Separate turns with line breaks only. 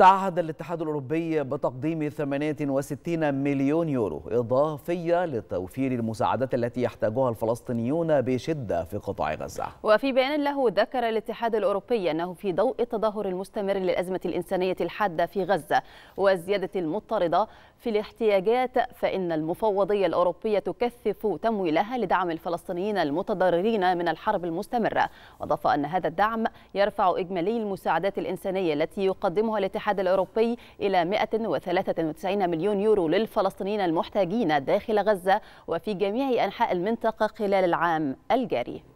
تعهد الاتحاد الأوروبي بتقديم 68 مليون يورو إضافية لتوفير المساعدات التي يحتاجها الفلسطينيون بشدة في قطاع غزة
وفي بيان له ذكر الاتحاد الأوروبي أنه في ضوء التدهور المستمر للأزمة الإنسانية الحادة في غزة والزيادة المضطردة في الاحتياجات فإن المفوضية الأوروبية تكثف تمويلها لدعم الفلسطينيين المتضررين من الحرب المستمرة وأضاف أن هذا الدعم يرفع إجمالي المساعدات الإنسانية التي يقدمها الاتحاد الاتحاد الأوروبي إلى 193 مليون يورو للفلسطينيين المحتاجين داخل غزة وفي جميع أنحاء المنطقة خلال العام الجاري